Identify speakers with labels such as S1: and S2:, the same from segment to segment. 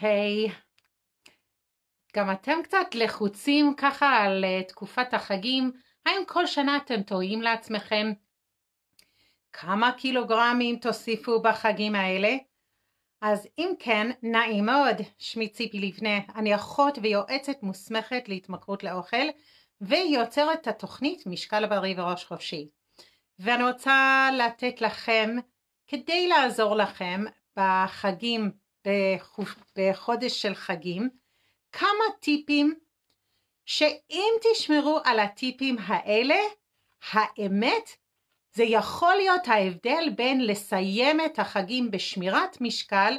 S1: היי, גם אתם קצת לחוצים ככה על אה, תקופת החגים? האם כל שנה אתם טועים לעצמכם? כמה קילוגרמים תוסיפו בחגים האלה? אז אם כן, נעים מאוד, שמי ציפי לבנה, אני אחות ויועצת מוסמכת להתמכרות לאוכל ויוצרת את התוכנית משקל בריא וראש חופשי. ואני רוצה לתת לכם, כדי לעזור לכם בחגים בחודש של חגים כמה טיפים שאם תשמרו על הטיפים האלה, האמת זה יכול להיות ההבדל בין לסיים את החגים בשמירת משקל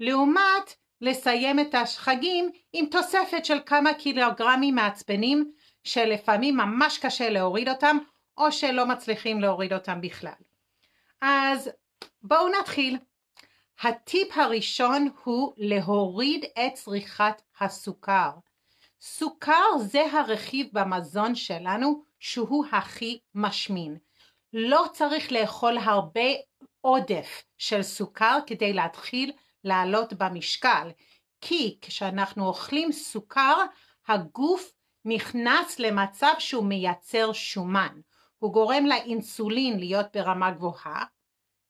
S1: לעומת לסיים את החגים עם תוספת של כמה קילוגרמים מעצבנים שלפעמים ממש קשה להוריד אותם או שלא מצליחים להוריד אותם בכלל. אז בואו נתחיל. הטיפ הראשון הוא להוריד את צריכת הסוכר. סוכר זה הרכיב במזון שלנו שהוא הכי משמין. לא צריך לאכול הרבה עודף של סוכר כדי להתחיל לעלות במשקל, כי כשאנחנו אוכלים סוכר, הגוף נכנס למצב שהוא מייצר שומן. הוא גורם לאינסולין להיות ברמה גבוהה,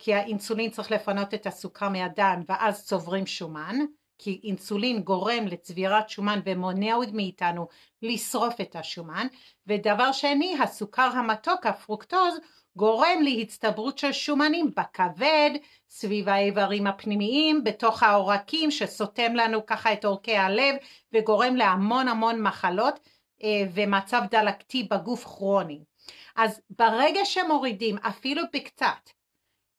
S1: כי האינסולין צריך לפנות את הסוכר מהדם ואז צוברים שומן, כי אינסולין גורם לצבירת שומן ומונע מאיתנו לשרוף את השומן, ודבר שני, הסוכר המתוק, הפרוקטוז, גורם להצטברות של שומנים בכבד, סביב האיברים הפנימיים, בתוך העורקים שסותם לנו ככה את עורקי הלב וגורם להמון המון מחלות אה, ומצב דלקתי בגוף כרוני. אז ברגע שמורידים אפילו בקצת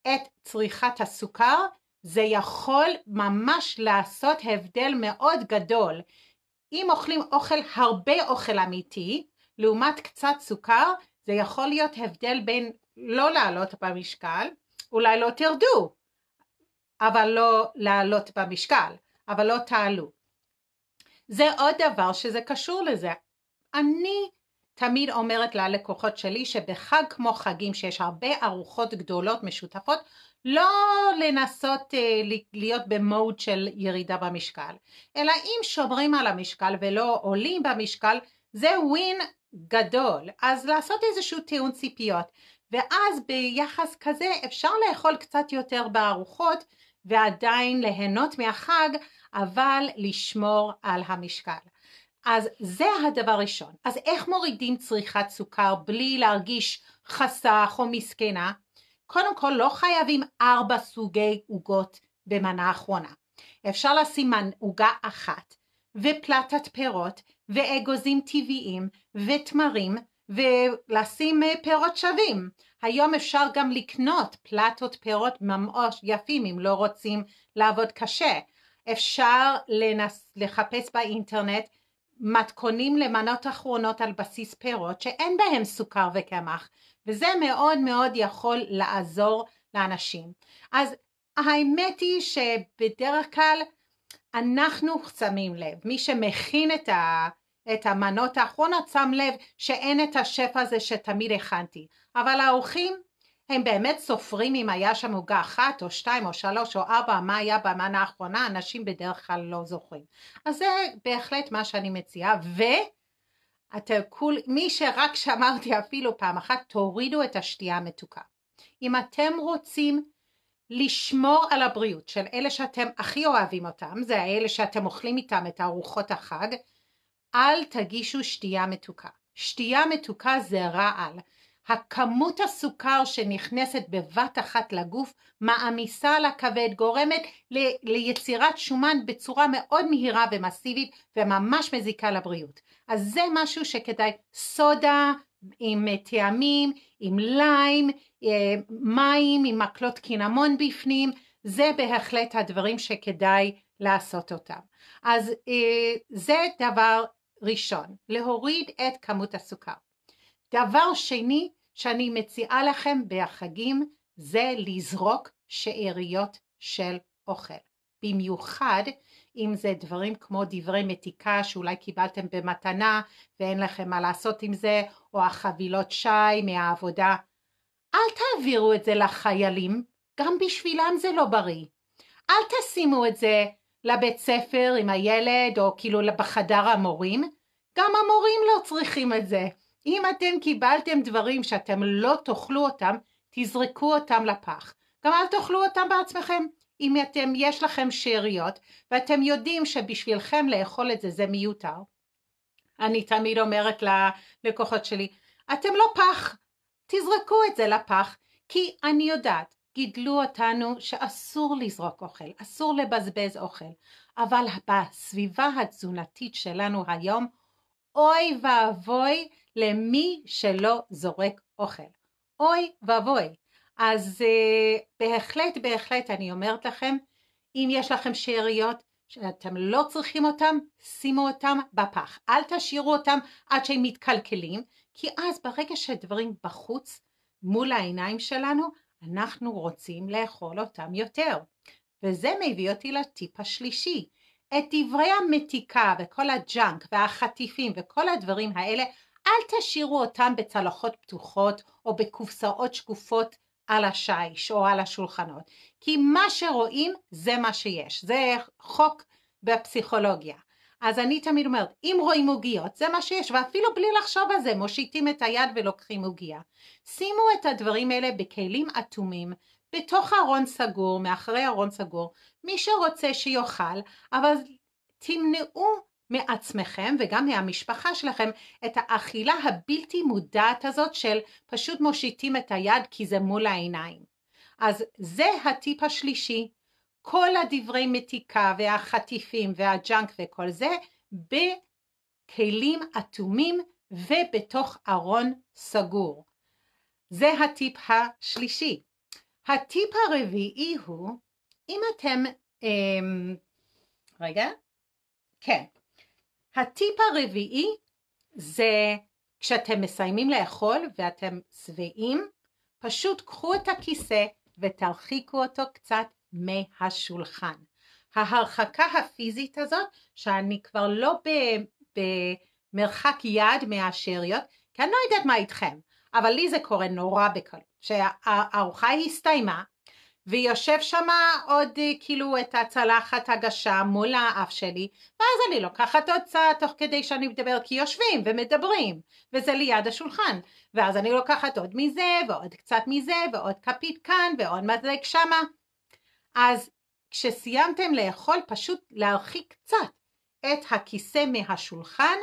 S1: את צריכת הסוכר, זה יכול ממש לעשות הבדל מאוד גדול. אם אוכלים אוכל, הרבה אוכל אמיתי, לעומת קצת סוכר, זה יכול להיות הבדל בין לא לעלות במשקל, אולי לא תרדו, אבל לא לעלות במשקל, אבל לא תעלו. זה עוד דבר שזה קשור לזה. אני תמיד אומרת ללקוחות שלי שבחג כמו חגים שיש הרבה ארוחות גדולות משותפות לא לנסות אה, להיות במוד של ירידה במשקל אלא אם שומרים על המשקל ולא עולים במשקל זה ווין גדול אז לעשות איזשהו טיעון ציפיות ואז ביחס כזה אפשר לאכול קצת יותר בארוחות ועדיין ליהנות מהחג אבל לשמור על המשקל אז זה הדבר הראשון. אז איך מורידים צריכת סוכר בלי להרגיש חסך או מסכנה? קודם כל לא חייבים ארבע סוגי עוגות במנה האחרונה. אפשר לשים עוגה אחת ופלטת פירות ואגוזים טבעיים ותמרים ולשים אה, פירות שווים. היום אפשר גם לקנות פלטות פירות ממש יפים אם לא רוצים לעבוד קשה. אפשר לנס... לחפש באינטרנט מתכונים למנות אחרונות על בסיס פירות שאין בהם סוכר וקמח וזה מאוד מאוד יכול לעזור לאנשים. אז האמת היא שבדרך כלל אנחנו שמים לב, מי שמכין את, ה, את המנות האחרונות שם לב שאין את השף הזה שתמיד הכנתי, אבל האורחים הם באמת סופרים אם היה שם עוגה אחת או שתיים או שלוש או ארבע, מה היה במנה האחרונה, אנשים בדרך כלל לא זוכרים. אז זה בהחלט מה שאני מציעה, ואתה כול, מי שרק שמרתי אפילו פעם אחת, תורידו את השתייה המתוקה. אם אתם רוצים לשמור על הבריאות של אלה שאתם הכי אוהבים אותם, זה אלה שאתם אוכלים איתם את ארוחות החג, אל תגישו שתייה מתוקה. שתייה מתוקה זה רעל. רע הכמות הסוכר שנכנסת בבת אחת לגוף מעמיסה על הכבד, גורמת ל- ליצירת שומן בצורה מאוד מהירה ומסיבית וממש מזיקה לבריאות. אז זה משהו שכדאי, סודה עם טעמים, עם ליים, אה, מים, עם מקלות קינמון בפנים, זה בהחלט הדברים שכדאי לעשות אותם. אז אה, זה דבר ראשון, להוריד את כמות הסוכר. דבר שני שאני מציעה לכם בחגים זה לזרוק שאריות של אוכל. במיוחד אם זה דברים כמו דברי מתיקה שאולי קיבלתם במתנה ואין לכם מה לעשות עם זה, או החבילות שי מהעבודה. אל תעבירו את זה לחיילים, גם בשבילם זה לא בריא. אל תשימו את זה לבית ספר עם הילד או כאילו בחדר המורים, גם המורים לא צריכים את זה. אם אתם קיבלתם דברים שאתם לא תאכלו אותם, תזרקו אותם לפח. גם אל תאכלו אותם בעצמכם. אם אתם, יש לכם שאריות, ואתם יודעים שבשבילכם לאכול את זה זה מיותר. אני תמיד אומרת ללקוחות שלי, אתם לא פח, תזרקו את זה לפח, כי אני יודעת, גידלו אותנו שאסור לזרוק אוכל, אסור לבזבז אוכל, אבל בסביבה התזונתית שלנו היום, אוי ואבוי למי שלא זורק אוכל. אוי ואבוי. אז אה, בהחלט, בהחלט, אני אומרת לכם, אם יש לכם שאריות שאתם לא צריכים אותם, שימו אותם בפח. אל תשאירו אותם עד שהם מתקלקלים, כי אז ברגע שהדברים בחוץ, מול העיניים שלנו, אנחנו רוצים לאכול אותם יותר. וזה מביא אותי לטיפ השלישי. את דברי המתיקה וכל הג'אנק והחטיפים וכל הדברים האלה, אל תשאירו אותם בצלחות פתוחות או בקופסאות שקופות על השיש או על השולחנות, כי מה שרואים זה מה שיש, זה חוק בפסיכולוגיה. אז אני תמיד אומרת, אם רואים עוגיות, זה מה שיש, ואפילו בלי לחשוב על זה, מושיטים את היד ולוקחים עוגיה. שימו את הדברים האלה בכלים אטומים, בתוך ארון סגור, מאחרי ארון סגור, מי שרוצה שיאכל, אבל תמנעו מעצמכם וגם מהמשפחה שלכם את האכילה הבלתי מודעת הזאת של פשוט מושיטים את היד כי זה מול העיניים. אז זה הטיפ השלישי. כל הדברי מתיקה והחטיפים והג'אנק וכל זה בכלים אטומים ובתוך ארון סגור. זה הטיפ השלישי. הטיפ הרביעי הוא, אם אתם, אמ, רגע, כן, הטיפ הרביעי זה כשאתם מסיימים לאכול ואתם שבעים, פשוט קחו את הכיסא ותרחיקו אותו קצת מהשולחן. ההרחקה הפיזית הזאת, שאני כבר לא במרחק יד מהשאריות, כי אני לא יודעת מה איתכם, אבל לי זה קורה נורא בקלות, שהארוחה הסתיימה, ויושב שם עוד כאילו את הצלחת הגשה מול האף שלי, ואז אני לוקחת עוד צעד תוך כדי שאני מדברת, כי יושבים ומדברים, וזה ליד השולחן, ואז אני לוקחת עוד מזה, ועוד קצת מזה, ועוד כפית כאן, ועוד מזלג שמה. אז כשסיימתם לאכול פשוט להרחיק קצת את הכיסא מהשולחן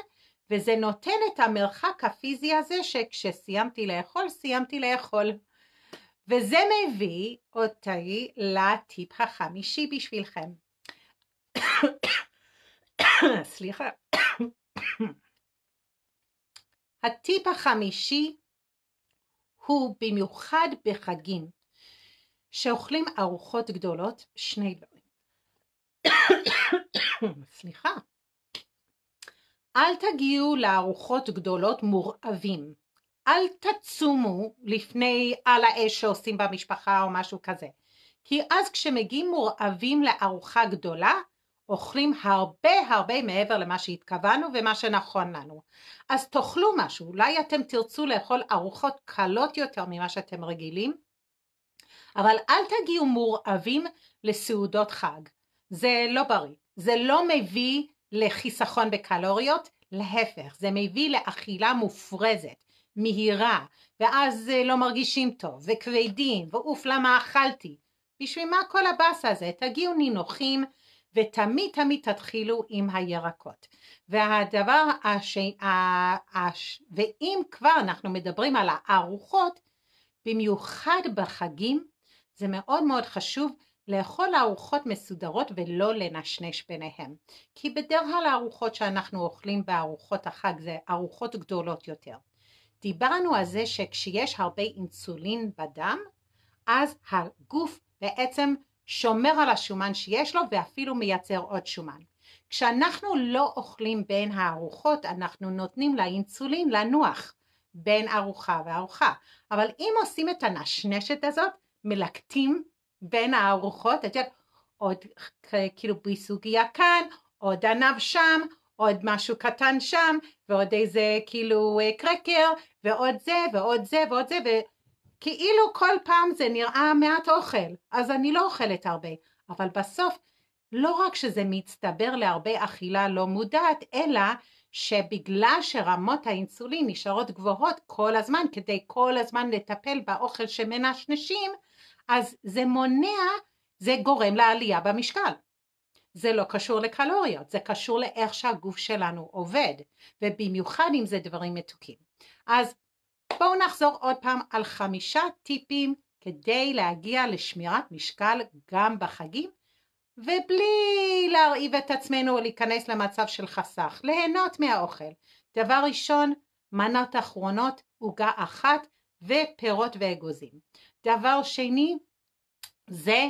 S1: וזה נותן את המרחק הפיזי הזה שכשסיימתי לאכול סיימתי לאכול. וזה מביא אותי לטיפ החמישי בשבילכם. סליחה. הטיפ החמישי הוא במיוחד בחגים. שאוכלים ארוחות גדולות, שני דברים. סליחה. אל תגיעו לארוחות גדולות מורעבים. אל תצומו לפני על האש שעושים במשפחה או משהו כזה. כי אז כשמגיעים מורעבים לארוחה גדולה, אוכלים הרבה הרבה מעבר למה שהתכוונו ומה שנכון לנו. אז תאכלו משהו, אולי אתם תרצו לאכול ארוחות קלות יותר ממה שאתם רגילים, אבל אל תגיעו מורעבים לסעודות חג. זה לא בריא. זה לא מביא לחיסכון בקלוריות, להפך, זה מביא לאכילה מופרזת, מהירה, ואז אה, לא מרגישים טוב, וכבדים, ואוף למה אכלתי. בשביל מה כל הבאס הזה? תגיעו נינוחים, ותמיד תמיד תתחילו עם הירקות. והדבר הש... הש... ואם כבר אנחנו מדברים על הארוחות, במיוחד בחגים, זה מאוד מאוד חשוב לאכול ארוחות מסודרות ולא לנשנש ביניהם. כי בדרך כלל הארוחות שאנחנו אוכלים בארוחות החג זה ארוחות גדולות יותר. דיברנו על זה שכשיש הרבה אינסולין בדם, אז הגוף בעצם שומר על השומן שיש לו ואפילו מייצר עוד שומן. כשאנחנו לא אוכלים בין הארוחות, אנחנו נותנים לאינסולין לנוח בין ארוחה וארוחה. אבל אם עושים את הנשנשת הזאת, מלקטים בין הארוחות, את יודעת, עוד כאילו ביסוגיה כאן, עוד ענב שם, עוד משהו קטן שם, ועוד איזה כאילו אה, קרקר, ועוד זה, ועוד זה, ועוד זה, וכאילו כל פעם זה נראה מעט אוכל, אז אני לא אוכלת הרבה, אבל בסוף לא רק שזה מצטבר להרבה אכילה לא מודעת, אלא שבגלל שרמות האינסולין נשארות גבוהות כל הזמן, כדי כל הזמן לטפל באוכל שמנשנשים, אז זה מונע, זה גורם לעלייה במשקל. זה לא קשור לקלוריות, זה קשור לאיך שהגוף שלנו עובד, ובמיוחד אם זה דברים מתוקים. אז בואו נחזור עוד פעם על חמישה טיפים כדי להגיע לשמירת משקל גם בחגים, ובלי להרעיב את עצמנו או להיכנס למצב של חסך, ליהנות מהאוכל. דבר ראשון, מנות אחרונות, עוגה אחת ופירות ואגוזים. דבר שני זה,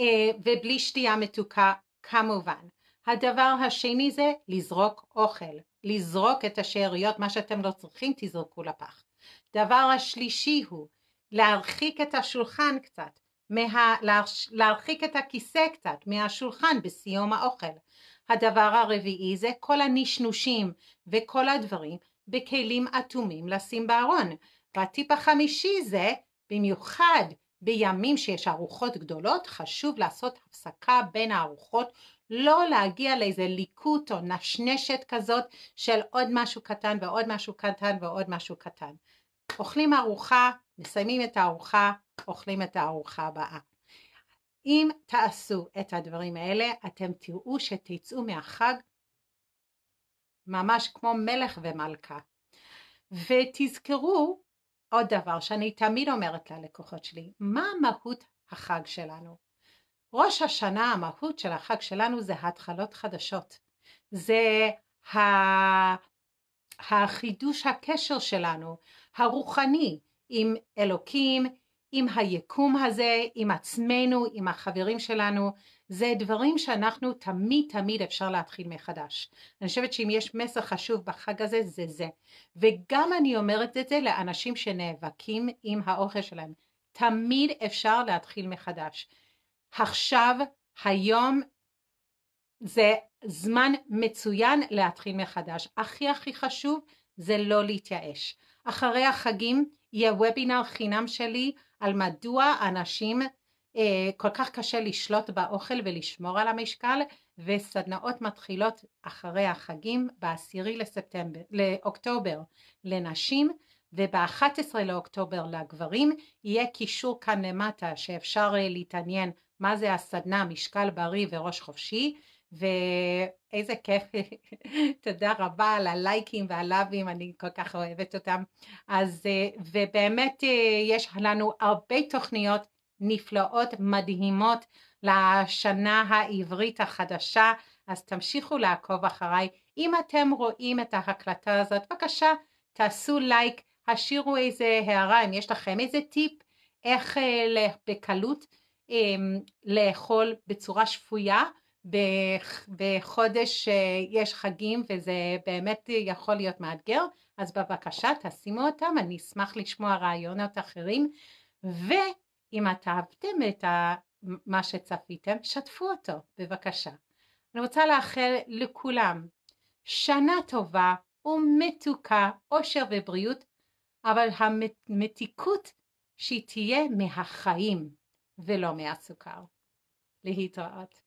S1: אה, ובלי שתייה מתוקה כמובן. הדבר השני זה לזרוק אוכל, לזרוק את השאריות, מה שאתם לא צריכים תזרקו לפח. דבר השלישי הוא להרחיק את השולחן קצת, מה, להרחיק את הכיסא קצת מהשולחן בסיום האוכל. הדבר הרביעי זה כל הנשנושים וכל הדברים בכלים אטומים לשים בארון. והטיפ החמישי זה במיוחד בימים שיש ארוחות גדולות, חשוב לעשות הפסקה בין הארוחות, לא להגיע לאיזה ליקוט או נשנשת כזאת של עוד משהו קטן ועוד משהו קטן ועוד משהו קטן. אוכלים ארוחה, מסיימים את הארוחה, אוכלים את הארוחה הבאה. אם תעשו את הדברים האלה, אתם תראו שתצאו מהחג ממש כמו מלך ומלכה. ותזכרו עוד דבר שאני תמיד אומרת ללקוחות שלי, מה מהות החג שלנו? ראש השנה, המהות של החג שלנו זה התחלות חדשות. זה ה... החידוש הקשר שלנו, הרוחני, עם אלוקים, עם היקום הזה, עם עצמנו, עם החברים שלנו, זה דברים שאנחנו תמיד תמיד אפשר להתחיל מחדש. אני חושבת שאם יש מסר חשוב בחג הזה זה זה. וגם אני אומרת את זה לאנשים שנאבקים עם האוכל שלהם. תמיד אפשר להתחיל מחדש. עכשיו, היום, זה זמן מצוין להתחיל מחדש. הכי הכי חשוב זה לא להתייאש. אחרי החגים יהיה וובינר חינם שלי על מדוע אנשים אה, כל כך קשה לשלוט באוכל ולשמור על המשקל וסדנאות מתחילות אחרי החגים ב-10 לאוקטובר לנשים וב-11 לאוקטובר לגברים יהיה קישור כאן למטה שאפשר אה, להתעניין מה זה הסדנה משקל בריא וראש חופשי ו... איזה כיף, תודה רבה על הלייקים והלאבים, אני כל כך אוהבת אותם. אז, אה, ובאמת אה, יש לנו הרבה תוכניות נפלאות, מדהימות, לשנה העברית החדשה, אז תמשיכו לעקוב אחריי. אם אתם רואים את ההקלטה הזאת, בבקשה תעשו לייק, השאירו איזה הערה, אם יש לכם איזה טיפ איך אה, בקלות לאכול בצורה שפויה. בחודש אה, יש חגים וזה באמת יכול להיות מאתגר, אז בבקשה תשימו אותם, אני אשמח לשמוע רעיונות אחרים, ואם את אהבתם את מה שצפיתם, שתפו אותו, בבקשה. אני רוצה לאחל לכולם שנה טובה ומתוקה, אושר ובריאות, אבל המתיקות שהיא תהיה מהחיים ולא מהסוכר. להתראות.